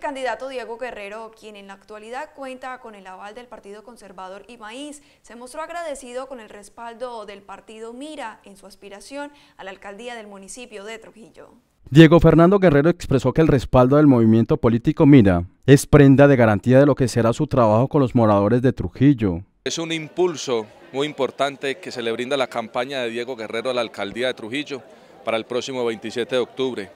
El candidato Diego Guerrero, quien en la actualidad cuenta con el aval del Partido Conservador y Maíz, se mostró agradecido con el respaldo del partido Mira en su aspiración a la alcaldía del municipio de Trujillo. Diego Fernando Guerrero expresó que el respaldo del movimiento político Mira es prenda de garantía de lo que será su trabajo con los moradores de Trujillo. Es un impulso muy importante que se le brinda la campaña de Diego Guerrero a la alcaldía de Trujillo para el próximo 27 de octubre.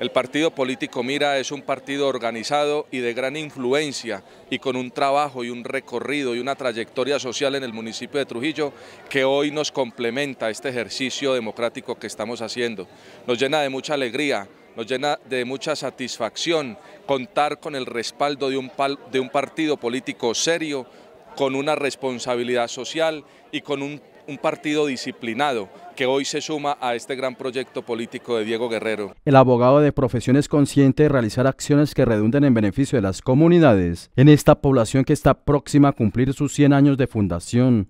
El partido político Mira es un partido organizado y de gran influencia y con un trabajo y un recorrido y una trayectoria social en el municipio de Trujillo que hoy nos complementa este ejercicio democrático que estamos haciendo. Nos llena de mucha alegría, nos llena de mucha satisfacción contar con el respaldo de un, de un partido político serio, con una responsabilidad social y con un un partido disciplinado que hoy se suma a este gran proyecto político de Diego Guerrero. El abogado de profesión es consciente de realizar acciones que redunden en beneficio de las comunidades en esta población que está próxima a cumplir sus 100 años de fundación.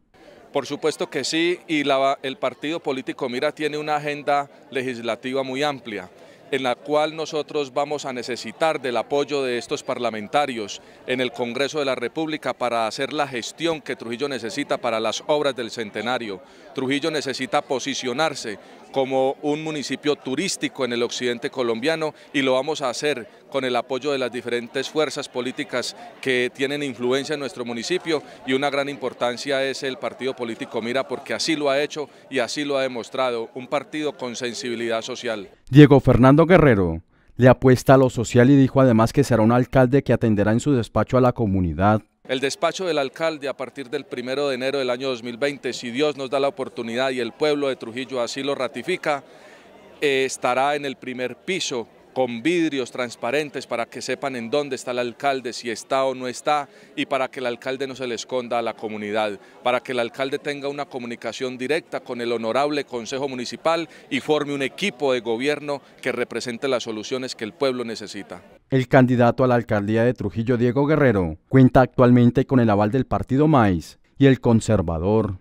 Por supuesto que sí, y la, el partido político Mira tiene una agenda legislativa muy amplia en la cual nosotros vamos a necesitar del apoyo de estos parlamentarios en el Congreso de la República para hacer la gestión que Trujillo necesita para las obras del centenario. Trujillo necesita posicionarse como un municipio turístico en el occidente colombiano y lo vamos a hacer con el apoyo de las diferentes fuerzas políticas que tienen influencia en nuestro municipio y una gran importancia es el partido político Mira porque así lo ha hecho y así lo ha demostrado, un partido con sensibilidad social. Diego Fernando Guerrero le apuesta a lo social y dijo además que será un alcalde que atenderá en su despacho a la comunidad el despacho del alcalde a partir del 1 de enero del año 2020, si Dios nos da la oportunidad y el pueblo de Trujillo así lo ratifica, eh, estará en el primer piso con vidrios transparentes para que sepan en dónde está el alcalde, si está o no está, y para que el alcalde no se le esconda a la comunidad, para que el alcalde tenga una comunicación directa con el honorable Consejo Municipal y forme un equipo de gobierno que represente las soluciones que el pueblo necesita. El candidato a la alcaldía de Trujillo, Diego Guerrero, cuenta actualmente con el aval del partido MAIS y el conservador